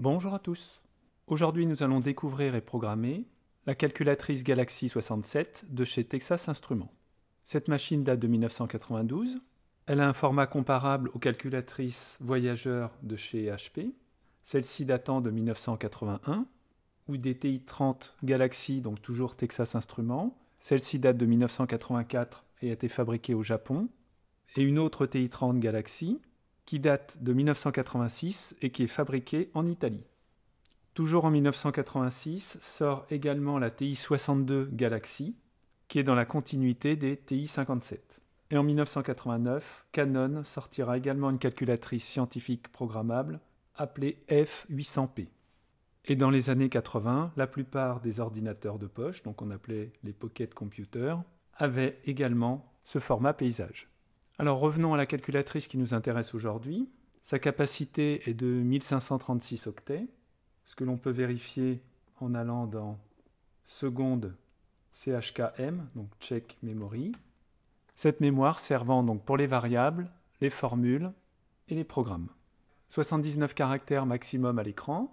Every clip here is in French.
Bonjour à tous. Aujourd'hui, nous allons découvrir et programmer la calculatrice Galaxy 67 de chez Texas Instruments. Cette machine date de 1992. Elle a un format comparable aux calculatrices voyageurs de chez HP. Celle-ci datant de 1981 ou des TI-30 Galaxy, donc toujours Texas Instruments. Celle-ci date de 1984 et a été fabriquée au Japon. Et une autre TI-30 Galaxy, qui date de 1986 et qui est fabriquée en Italie. Toujours en 1986 sort également la TI-62 Galaxy, qui est dans la continuité des TI-57. Et en 1989, Canon sortira également une calculatrice scientifique programmable appelée F800P. Et dans les années 80, la plupart des ordinateurs de poche, donc on appelait les pocket computers, avaient également ce format paysage. Alors revenons à la calculatrice qui nous intéresse aujourd'hui. Sa capacité est de 1536 octets, ce que l'on peut vérifier en allant dans seconde CHKM, donc check memory. Cette mémoire servant donc pour les variables, les formules et les programmes. 79 caractères maximum à l'écran,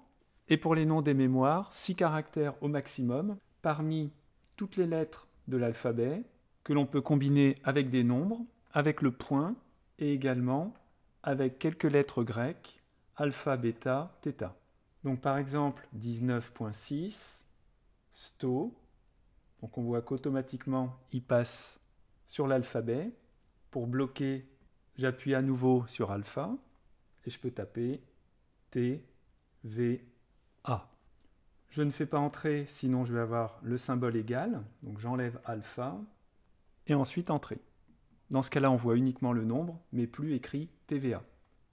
et pour les noms des mémoires, 6 caractères au maximum parmi toutes les lettres de l'alphabet que l'on peut combiner avec des nombres avec le point et également avec quelques lettres grecques, alpha, bêta, theta Donc par exemple 19.6, sto, donc on voit qu'automatiquement il passe sur l'alphabet. Pour bloquer, j'appuie à nouveau sur alpha et je peux taper T, V, A. Je ne fais pas entrer, sinon je vais avoir le symbole égal, donc j'enlève alpha et ensuite entrée. Dans ce cas-là, on voit uniquement le nombre, mais plus écrit TVA.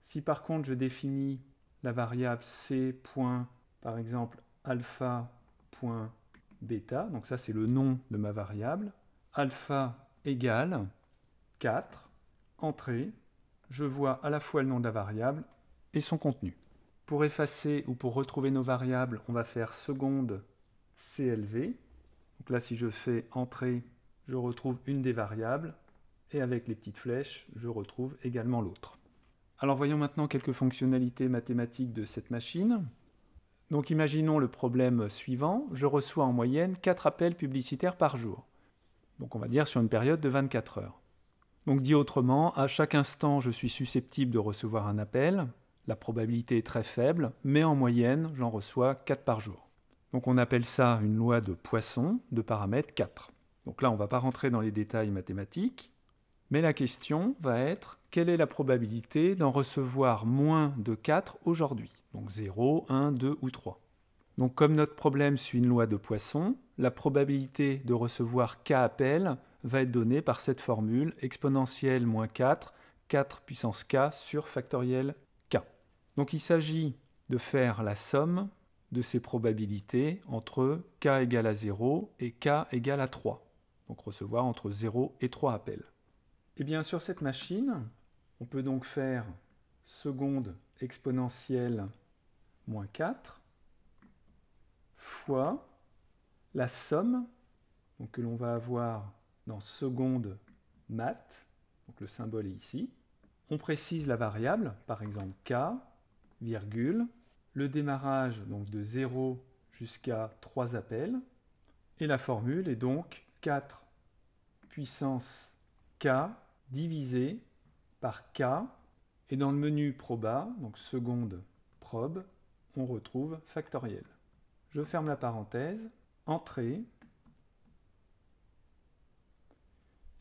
Si par contre je définis la variable c. par exemple alpha.beta, donc ça c'est le nom de ma variable, alpha égale 4, entrée, je vois à la fois le nom de la variable et son contenu. Pour effacer ou pour retrouver nos variables, on va faire seconde CLV. Donc là, si je fais entrée, je retrouve une des variables et avec les petites flèches, je retrouve également l'autre. Alors voyons maintenant quelques fonctionnalités mathématiques de cette machine. Donc imaginons le problème suivant, je reçois en moyenne 4 appels publicitaires par jour. Donc on va dire sur une période de 24 heures. Donc dit autrement, à chaque instant je suis susceptible de recevoir un appel, la probabilité est très faible, mais en moyenne j'en reçois 4 par jour. Donc on appelle ça une loi de Poisson de paramètre 4. Donc là on ne va pas rentrer dans les détails mathématiques, mais la question va être quelle est la probabilité d'en recevoir moins de 4 aujourd'hui Donc 0, 1, 2 ou 3. Donc comme notre problème suit une loi de Poisson, la probabilité de recevoir k appels va être donnée par cette formule exponentielle moins 4, 4 puissance k sur factoriel k. Donc il s'agit de faire la somme de ces probabilités entre k égale à 0 et k égale à 3. Donc recevoir entre 0 et 3 appels. Et eh bien, sur cette machine, on peut donc faire seconde exponentielle moins 4 fois la somme que l'on va avoir dans seconde math, donc le symbole est ici. On précise la variable, par exemple k, virgule, le démarrage donc de 0 jusqu'à 3 appels, et la formule est donc 4 puissance K divisé par K. Et dans le menu proba, donc seconde probe, on retrouve factoriel. Je ferme la parenthèse, entrée,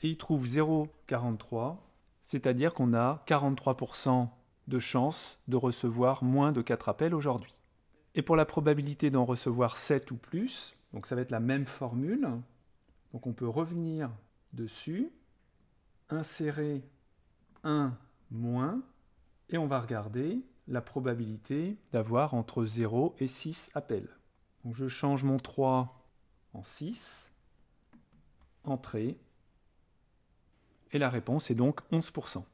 et il trouve 0,43, c'est-à-dire qu'on a 43% de chance de recevoir moins de 4 appels aujourd'hui. Et pour la probabilité d'en recevoir 7 ou plus, donc ça va être la même formule, donc on peut revenir dessus, insérer 1, moins et on va regarder la probabilité d'avoir entre 0 et 6 appels. je change mon 3 en 6, entrée, et la réponse est donc 11%.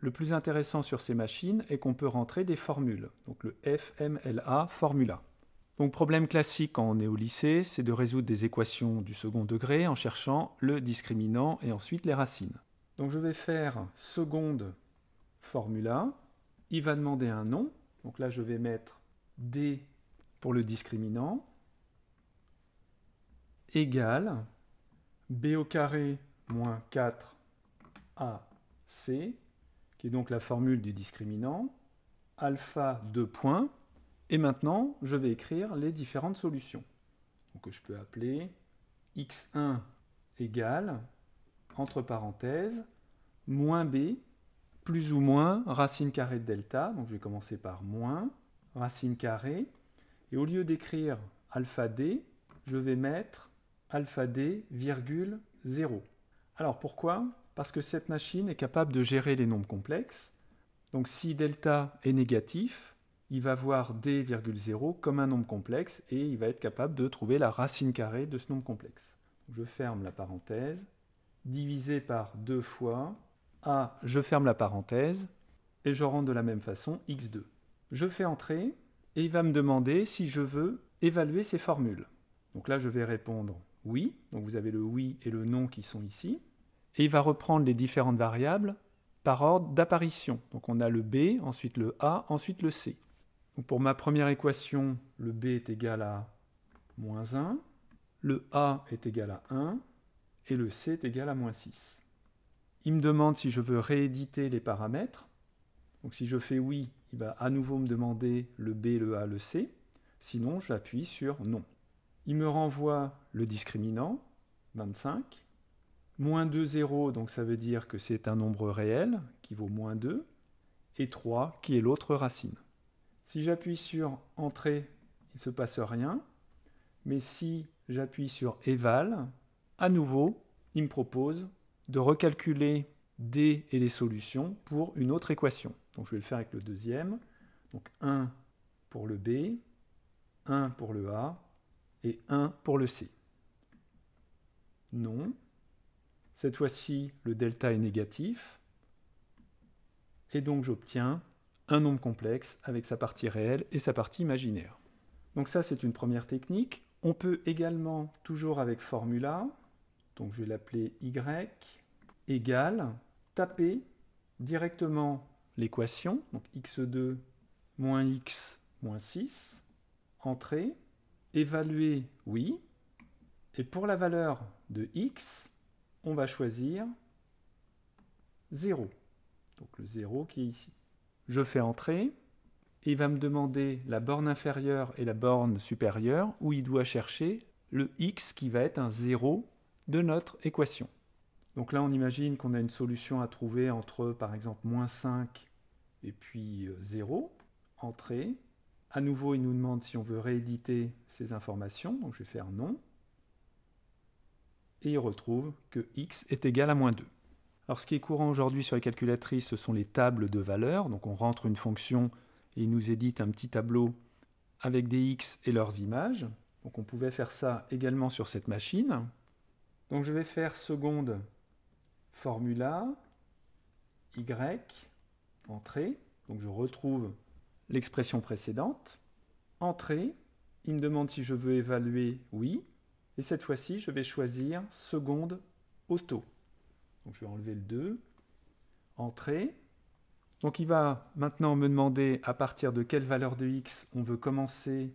Le plus intéressant sur ces machines est qu'on peut rentrer des formules, donc le FMLA formula. Donc problème classique quand on est au lycée, c'est de résoudre des équations du second degré en cherchant le discriminant et ensuite les racines. Donc je vais faire seconde formula. Il va demander un nom. Donc là, je vais mettre D pour le discriminant égal B au carré moins 4AC, qui est donc la formule du discriminant, alpha 2 points. Et maintenant, je vais écrire les différentes solutions. Donc je peux appeler x1 égale entre parenthèses, moins b, plus ou moins racine carrée de delta, donc je vais commencer par moins, racine carrée, et au lieu d'écrire alpha d, je vais mettre alpha d, virgule Alors pourquoi Parce que cette machine est capable de gérer les nombres complexes, donc si delta est négatif, il va voir d,0 comme un nombre complexe et il va être capable de trouver la racine carrée de ce nombre complexe. Je ferme la parenthèse divisé par 2 fois A, je ferme la parenthèse, et je rentre de la même façon x2. Je fais entrer, et il va me demander si je veux évaluer ces formules. Donc là, je vais répondre oui, donc vous avez le oui et le non qui sont ici, et il va reprendre les différentes variables par ordre d'apparition. Donc on a le B, ensuite le A, ensuite le C. pour ma première équation, le B est égal à moins 1, le A est égal à 1, et le c est égal à moins 6. Il me demande si je veux rééditer les paramètres. Donc si je fais oui, il va à nouveau me demander le b, le a, le c. Sinon, j'appuie sur non. Il me renvoie le discriminant, 25. Moins 2, 0, donc ça veut dire que c'est un nombre réel qui vaut moins 2. Et 3, qui est l'autre racine. Si j'appuie sur entrée, il ne se passe rien. Mais si j'appuie sur éval, à nouveau, il me propose de recalculer D et les solutions pour une autre équation. Donc je vais le faire avec le deuxième. Donc 1 pour le B, 1 pour le A et 1 pour le C. Non. Cette fois-ci, le delta est négatif. Et donc j'obtiens un nombre complexe avec sa partie réelle et sa partie imaginaire. Donc ça, c'est une première technique. On peut également, toujours avec formula, donc je vais l'appeler y égale taper directement l'équation, donc x2 moins x moins 6, entrée, évaluer oui, et pour la valeur de x, on va choisir 0, donc le 0 qui est ici. Je fais entrer, et il va me demander la borne inférieure et la borne supérieure, où il doit chercher le x qui va être un 0 de notre équation. Donc là, on imagine qu'on a une solution à trouver entre, par exemple, moins 5 et puis 0, euh, entrée. À nouveau, il nous demande si on veut rééditer ces informations, donc je vais faire non. Et il retrouve que x est égal à moins 2. Alors ce qui est courant aujourd'hui sur les calculatrices, ce sont les tables de valeurs. Donc on rentre une fonction et il nous édite un petit tableau avec des x et leurs images. Donc on pouvait faire ça également sur cette machine. Donc je vais faire seconde formula, y, entrée, donc je retrouve l'expression précédente, entrée, il me demande si je veux évaluer oui, et cette fois-ci je vais choisir seconde auto. Donc je vais enlever le 2, entrée, donc il va maintenant me demander à partir de quelle valeur de x on veut commencer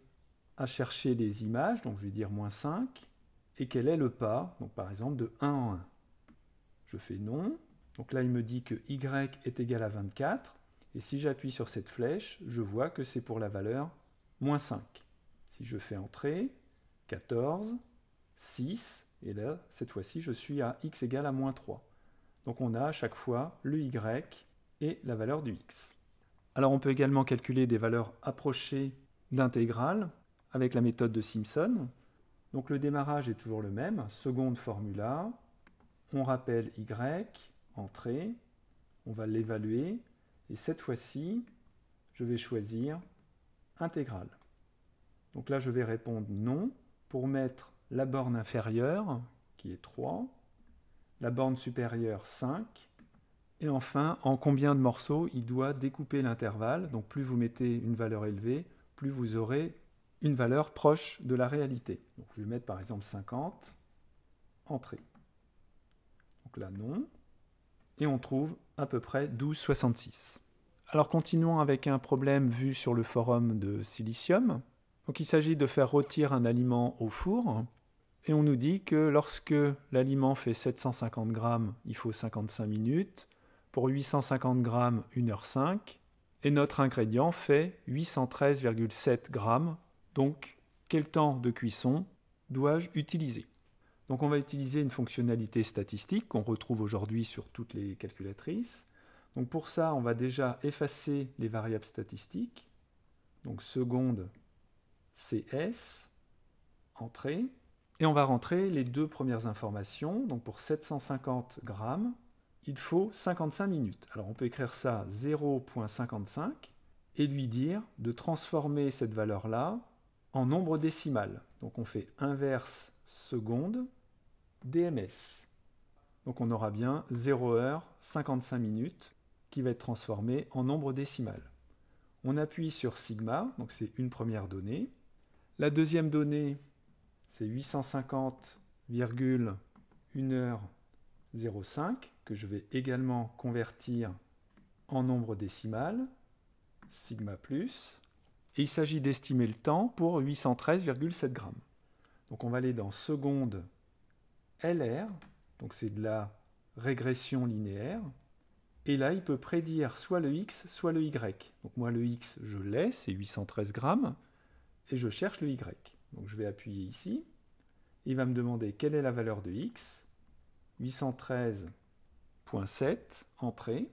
à chercher les images, donc je vais dire moins 5, et quel est le pas, donc par exemple de 1 en 1. Je fais non, donc là il me dit que y est égal à 24, et si j'appuie sur cette flèche, je vois que c'est pour la valeur moins 5. Si je fais entrer, 14, 6, et là, cette fois-ci, je suis à x égal à moins 3. Donc on a à chaque fois le y et la valeur du x. Alors on peut également calculer des valeurs approchées d'intégrales avec la méthode de Simpson. Donc le démarrage est toujours le même, seconde formula, on rappelle y, entrée, on va l'évaluer, et cette fois-ci, je vais choisir intégrale. Donc là, je vais répondre non pour mettre la borne inférieure, qui est 3, la borne supérieure 5, et enfin, en combien de morceaux il doit découper l'intervalle. Donc plus vous mettez une valeur élevée, plus vous aurez une valeur proche de la réalité. je vais mettre par exemple 50, entrée. Donc là, non. Et on trouve à peu près 12,66. Alors continuons avec un problème vu sur le forum de Silicium. Donc il s'agit de faire rôtir un aliment au four. Et on nous dit que lorsque l'aliment fait 750 grammes, il faut 55 minutes. Pour 850 grammes, 1h05. Et notre ingrédient fait 813,7 grammes donc, quel temps de cuisson dois-je utiliser Donc, on va utiliser une fonctionnalité statistique qu'on retrouve aujourd'hui sur toutes les calculatrices. Donc, pour ça, on va déjà effacer les variables statistiques. Donc, seconde CS, entrée. Et on va rentrer les deux premières informations. Donc, pour 750 grammes, il faut 55 minutes. Alors, on peut écrire ça 0.55 et lui dire de transformer cette valeur-là en nombre décimal. Donc on fait inverse seconde DMS. Donc on aura bien 0 h 55 minutes qui va être transformé en nombre décimal. On appuie sur sigma, donc c'est une première donnée. La deuxième donnée, c'est 850,1h05 que je vais également convertir en nombre décimal, sigma plus. Et il s'agit d'estimer le temps pour 813,7 grammes. Donc on va aller dans seconde LR, donc c'est de la régression linéaire. Et là, il peut prédire soit le x, soit le y. Donc moi, le x, je l'ai, c'est 813 grammes, et je cherche le y. Donc je vais appuyer ici. Il va me demander quelle est la valeur de x. 813.7, entrée.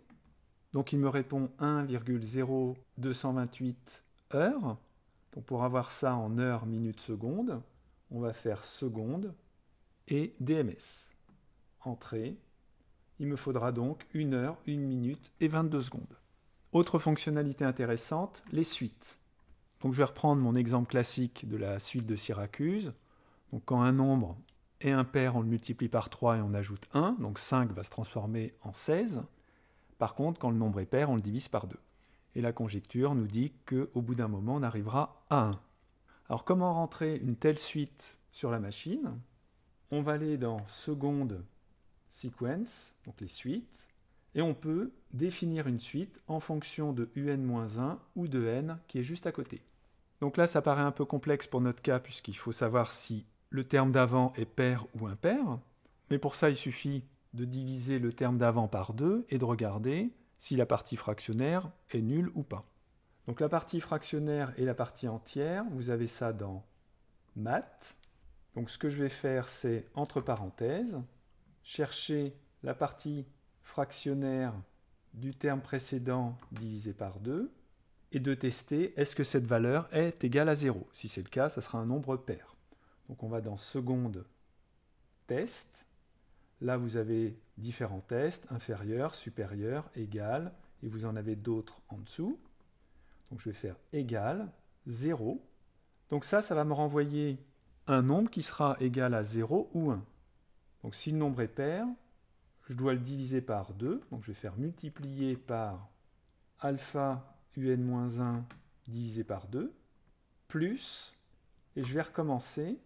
Donc il me répond 1,0228 heure. Donc pour avoir ça en heures minutes secondes on va faire seconde et DMS. Entrée. Il me faudra donc une heure, une minute et 22 secondes. Autre fonctionnalité intéressante, les suites. Donc je vais reprendre mon exemple classique de la suite de Syracuse. Donc quand un nombre est impair, on le multiplie par 3 et on ajoute 1, donc 5 va se transformer en 16. Par contre, quand le nombre est pair, on le divise par 2. Et la conjecture nous dit qu'au bout d'un moment, on arrivera à 1. Alors comment rentrer une telle suite sur la machine On va aller dans seconde sequence, donc les suites, et on peut définir une suite en fonction de un-1 ou de n qui est juste à côté. Donc là, ça paraît un peu complexe pour notre cas puisqu'il faut savoir si le terme d'avant est pair ou impair. Mais pour ça, il suffit de diviser le terme d'avant par 2 et de regarder si la partie fractionnaire est nulle ou pas. Donc la partie fractionnaire et la partie entière, vous avez ça dans math. Donc ce que je vais faire, c'est, entre parenthèses, chercher la partie fractionnaire du terme précédent divisé par 2, et de tester est-ce que cette valeur est égale à 0. Si c'est le cas, ça sera un nombre pair. Donc on va dans seconde test, Là, vous avez différents tests, inférieur, supérieur, égal, et vous en avez d'autres en dessous. Donc je vais faire égal, 0. Donc ça, ça va me renvoyer un nombre qui sera égal à 0 ou 1. Donc si le nombre est pair, je dois le diviser par 2. Donc je vais faire multiplier par alpha un-1 divisé par 2, plus, et je vais recommencer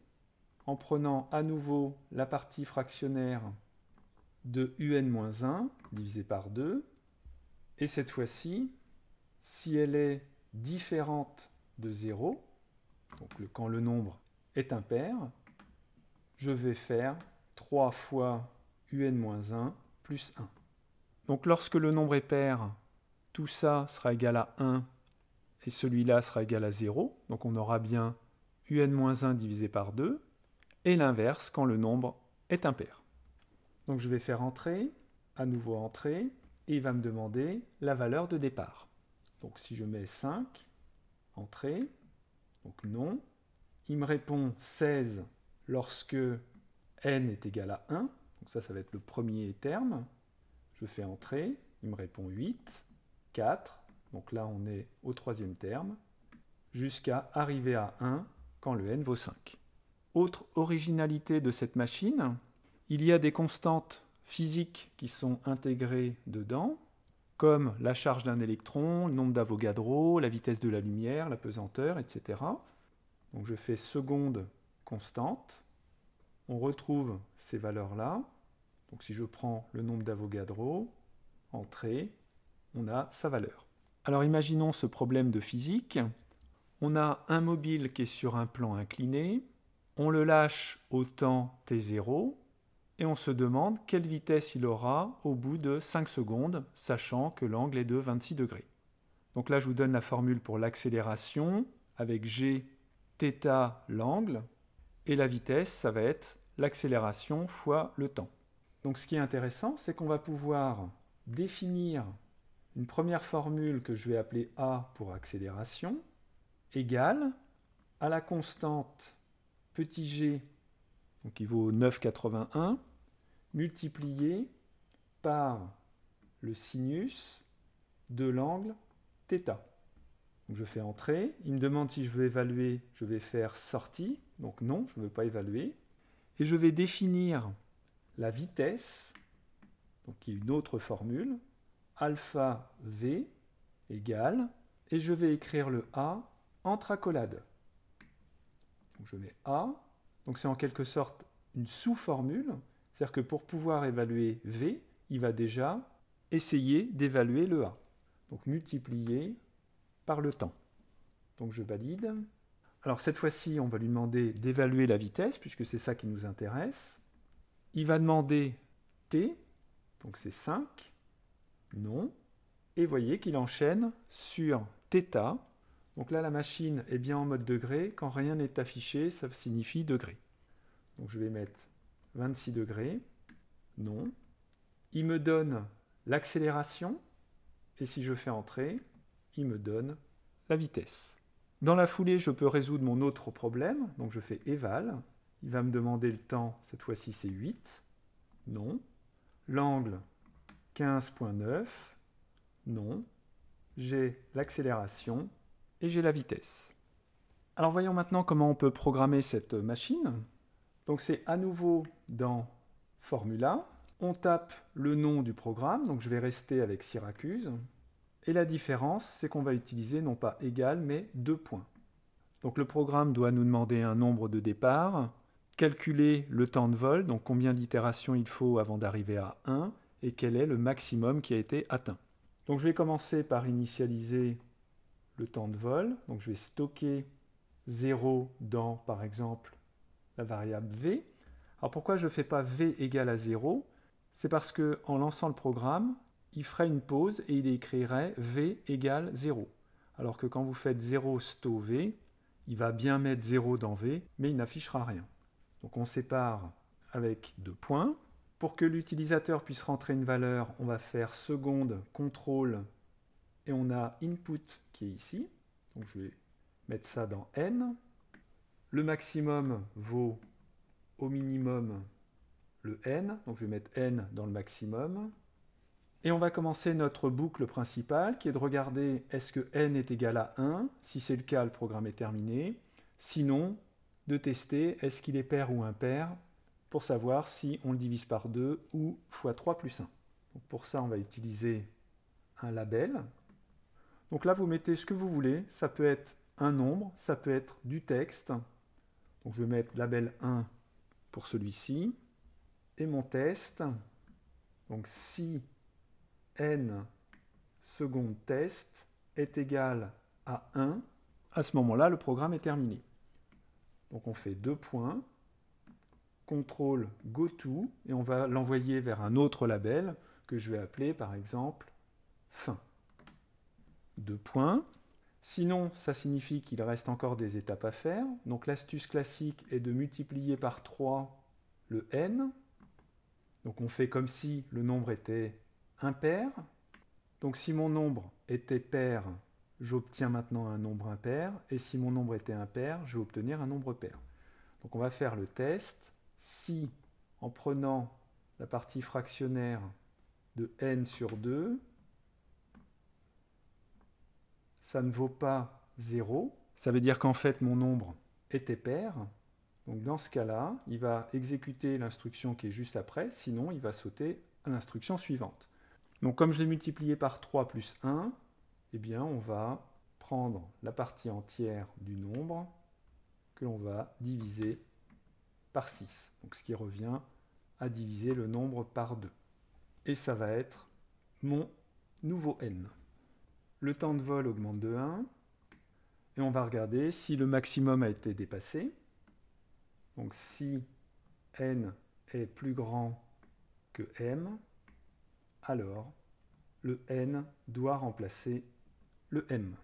en prenant à nouveau la partie fractionnaire de un-1 divisé par 2. Et cette fois-ci, si elle est différente de 0, donc quand le nombre est impair, je vais faire 3 fois un-1 plus 1. Donc lorsque le nombre est pair, tout ça sera égal à 1 et celui-là sera égal à 0. Donc on aura bien un-1 divisé par 2 et l'inverse quand le nombre est impair. Donc je vais faire entrer, à nouveau entrer, et il va me demander la valeur de départ. Donc si je mets 5, entrée, donc non, il me répond 16 lorsque n est égal à 1, donc ça, ça va être le premier terme. Je fais entrer, il me répond 8, 4, donc là on est au troisième terme, jusqu'à arriver à 1 quand le n vaut 5. Autre originalité de cette machine, il y a des constantes physiques qui sont intégrées dedans, comme la charge d'un électron, le nombre d'Avogadro, la vitesse de la lumière, la pesanteur, etc. Donc je fais seconde constante. On retrouve ces valeurs-là. Donc si je prends le nombre d'Avogadro, entrée, on a sa valeur. Alors imaginons ce problème de physique. On a un mobile qui est sur un plan incliné. On le lâche au temps t0 et on se demande quelle vitesse il aura au bout de 5 secondes, sachant que l'angle est de 26 degrés. Donc là, je vous donne la formule pour l'accélération avec g, l'angle, et la vitesse, ça va être l'accélération fois le temps. Donc ce qui est intéressant, c'est qu'on va pouvoir définir une première formule que je vais appeler A pour accélération, égale à la constante petit g donc il vaut 9,81, multiplié par le sinus de l'angle θ. je fais entrer, il me demande si je veux évaluer, je vais faire sortie, donc non, je ne veux pas évaluer, et je vais définir la vitesse, donc qui est une autre formule, alpha v égale, et je vais écrire le a en tracolade. Donc je mets a, donc c'est en quelque sorte une sous-formule, c'est-à-dire que pour pouvoir évaluer V, il va déjà essayer d'évaluer le A. Donc multiplier par le temps. Donc je valide. Alors cette fois-ci, on va lui demander d'évaluer la vitesse, puisque c'est ça qui nous intéresse. Il va demander T, donc c'est 5, non. Et voyez qu'il enchaîne sur θ, donc là, la machine est bien en mode degré. Quand rien n'est affiché, ça signifie degré. Donc je vais mettre 26 degrés. Non. Il me donne l'accélération. Et si je fais entrer, il me donne la vitesse. Dans la foulée, je peux résoudre mon autre problème. Donc je fais éval. Il va me demander le temps. Cette fois-ci, c'est 8. Non. L'angle, 15.9. Non. J'ai l'accélération et j'ai la vitesse. Alors voyons maintenant comment on peut programmer cette machine. Donc c'est à nouveau dans Formula, on tape le nom du programme, donc je vais rester avec Syracuse, et la différence c'est qu'on va utiliser non pas égal mais deux points. Donc le programme doit nous demander un nombre de départ, calculer le temps de vol, donc combien d'itérations il faut avant d'arriver à 1, et quel est le maximum qui a été atteint. Donc je vais commencer par initialiser le temps de vol. Donc je vais stocker 0 dans, par exemple, la variable v. Alors pourquoi je ne fais pas v égale à 0 C'est parce que en lançant le programme, il ferait une pause et il écrirait v égale 0. Alors que quand vous faites 0 sto v, il va bien mettre 0 dans v, mais il n'affichera rien. Donc on sépare avec deux points. Pour que l'utilisateur puisse rentrer une valeur, on va faire seconde contrôle et on a input qui est ici. Donc je vais mettre ça dans n. Le maximum vaut au minimum le n, donc je vais mettre n dans le maximum. Et on va commencer notre boucle principale qui est de regarder est-ce que n est égal à 1. Si c'est le cas, le programme est terminé. Sinon, de tester est-ce qu'il est pair ou impair pour savoir si on le divise par 2 ou x3 plus 1. pour ça, on va utiliser un label donc là, vous mettez ce que vous voulez. Ça peut être un nombre, ça peut être du texte. Donc je vais mettre label 1 pour celui-ci. Et mon test, donc si n seconde test est égal à 1, à ce moment-là, le programme est terminé. Donc on fait deux points, contrôle to » et on va l'envoyer vers un autre label que je vais appeler par exemple fin deux points. Sinon, ça signifie qu'il reste encore des étapes à faire. Donc l'astuce classique est de multiplier par 3 le n. Donc on fait comme si le nombre était impair. Donc si mon nombre était pair, j'obtiens maintenant un nombre impair. Et si mon nombre était impair, je vais obtenir un nombre pair. Donc on va faire le test. Si, en prenant la partie fractionnaire de n sur 2, ça ne vaut pas 0. Ça veut dire qu'en fait, mon nombre était pair. Donc dans ce cas-là, il va exécuter l'instruction qui est juste après, sinon il va sauter à l'instruction suivante. Donc comme je l'ai multiplié par 3 plus 1, eh bien on va prendre la partie entière du nombre que l'on va diviser par 6. Donc ce qui revient à diviser le nombre par 2. Et ça va être mon nouveau n le temps de vol augmente de 1, et on va regarder si le maximum a été dépassé. Donc si n est plus grand que m, alors le n doit remplacer le m.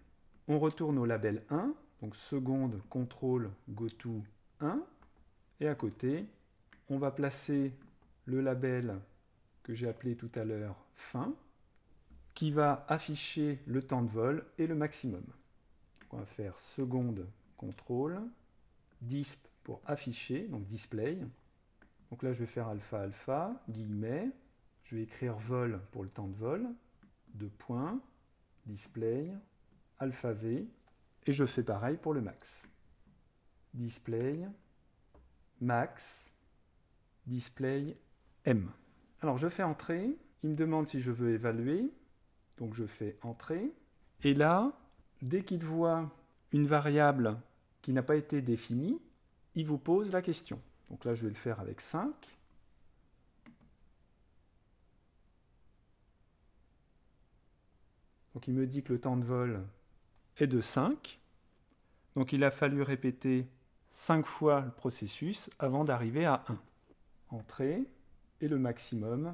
On retourne au label 1, donc seconde contrôle goto 1, et à côté, on va placer le label que j'ai appelé tout à l'heure fin, qui va afficher le temps de vol et le maximum. on va faire seconde contrôle, disp pour afficher, donc display. Donc là, je vais faire alpha alpha, guillemets. Je vais écrire vol pour le temps de vol, deux points, display, alpha v, et je fais pareil pour le max. Display, max, display m. Alors je fais entrer, il me demande si je veux évaluer, donc je fais entrée Et là, dès qu'il voit une variable qui n'a pas été définie, il vous pose la question. Donc là, je vais le faire avec 5. Donc il me dit que le temps de vol est de 5. Donc il a fallu répéter 5 fois le processus avant d'arriver à 1. Entrée et le maximum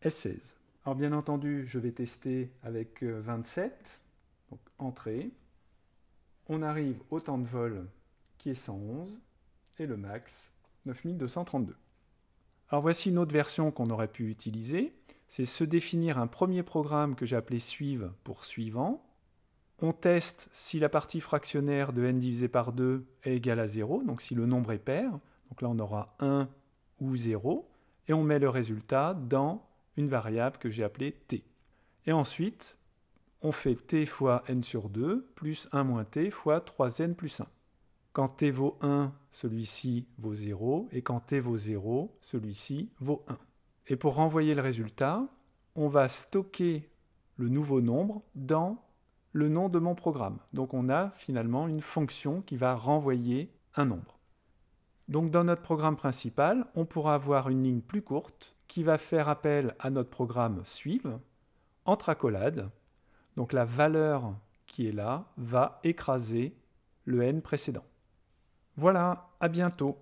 est 16. Alors bien entendu, je vais tester avec 27, euh, donc entrée. On arrive au temps de vol qui est 111 et le max 9232. Alors voici une autre version qu'on aurait pu utiliser. C'est se définir un premier programme que j'ai appelé suive pour suivant. On teste si la partie fractionnaire de n divisé par 2 est égale à 0, donc si le nombre est pair. Donc là on aura 1 ou 0 et on met le résultat dans une variable que j'ai appelée t. Et ensuite, on fait t fois n sur 2 plus 1 moins t fois 3n plus 1. Quand t vaut 1, celui-ci vaut 0, et quand t vaut 0, celui-ci vaut 1. Et pour renvoyer le résultat, on va stocker le nouveau nombre dans le nom de mon programme. Donc on a finalement une fonction qui va renvoyer un nombre. Donc dans notre programme principal, on pourra avoir une ligne plus courte qui va faire appel à notre programme Suive entre accolade. Donc la valeur qui est là va écraser le n précédent. Voilà, à bientôt